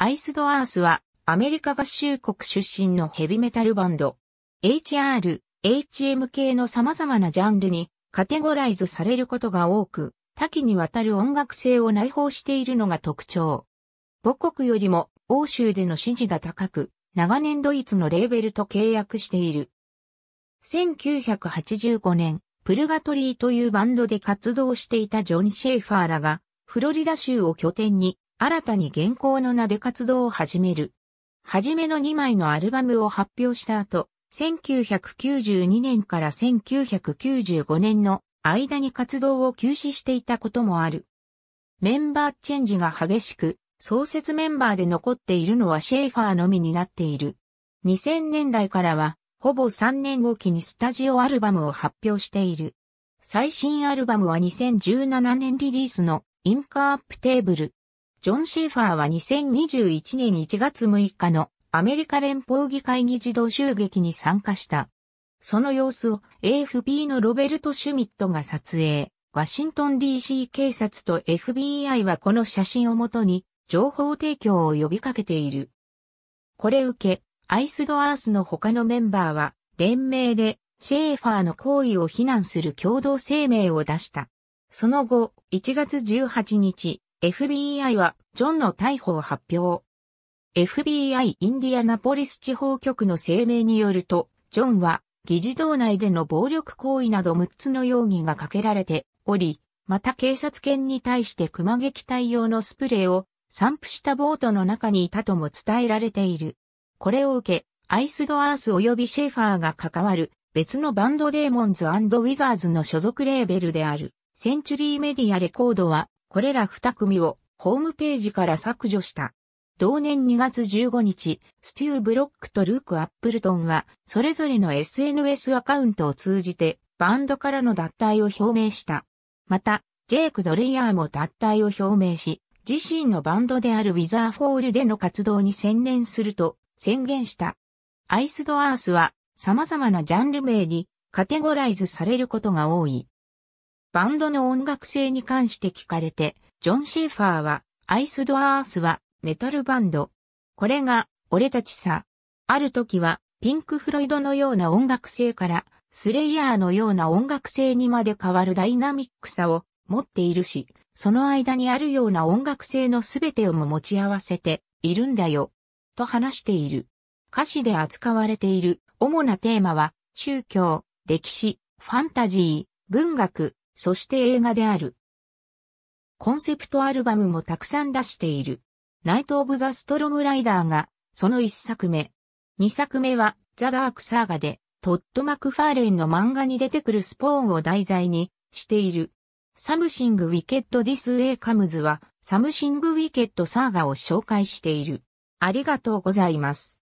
アイスドアースはアメリカ合衆国出身のヘビメタルバンド。HR、HM 系の様々なジャンルにカテゴライズされることが多く、多岐にわたる音楽性を内包しているのが特徴。母国よりも欧州での支持が高く、長年ドイツのレーベルと契約している。1985年、プルガトリーというバンドで活動していたジョン・シェイファーらが、フロリダ州を拠点に新たに現行の名で活動を始める。はじめの2枚のアルバムを発表した後、1992年から1995年の間に活動を休止していたこともある。メンバーチェンジが激しく、創設メンバーで残っているのはシェーファーのみになっている。2000年代からは、ほぼ3年後期にスタジオアルバムを発表している。最新アルバムは2017年リリースのインカーアップテーブル、ジョン・シェーファーは2021年1月6日のアメリカ連邦議会議事堂襲撃に参加した。その様子を AFP のロベルト・シュミットが撮影。ワシントン DC 警察と FBI はこの写真をもとに情報提供を呼びかけている。これ受け、アイスドアースの他のメンバーは連名でシェーファーの行為を非難する共同声明を出した。その後、1月18日、FBI はジョンの逮捕を発表。FBI インディアナポリス地方局の声明によると、ジョンは議事堂内での暴力行為など6つの容疑がかけられており、また警察犬に対して熊撃退用のスプレーを散布したボートの中にいたとも伝えられている。これを受け、アイスドアース及びシェファーが関わる別のバンドデーモンズウィザーズの所属レーベルであるセンチュリーメディアレコードはこれら二組をホームページから削除した。同年2月15日、スティー・ブロックとルーク・アップルトンは、それぞれの SNS アカウントを通じて、バンドからの脱退を表明した。また、ジェイク・ドレイヤーも脱退を表明し、自身のバンドであるウィザーフォールでの活動に専念すると宣言した。アイスドアースは様々なジャンル名にカテゴライズされることが多い。バンドの音楽性に関して聞かれて、ジョン・シェファーは、アイスドアースはメタルバンド。これが、俺たちさ。ある時は、ピンク・フロイドのような音楽性から、スレイヤーのような音楽性にまで変わるダイナミックさを持っているし、その間にあるような音楽性のすべてをも持ち合わせているんだよ、と話している。歌詞で扱われている主なテーマは、宗教、歴史、ファンタジー、文学、そして映画である。コンセプトアルバムもたくさん出している。ナイト・オブ・ザ・ストロムライダーが、その一作目。二作目は、ザ・ダーク・サーガで、トッド・マクファーレンの漫画に出てくるスポーンを題材にしている。サムシング・ウィケット・ディス・エイ・カムズは、サムシング・ウィケット・サーガを紹介している。ありがとうございます。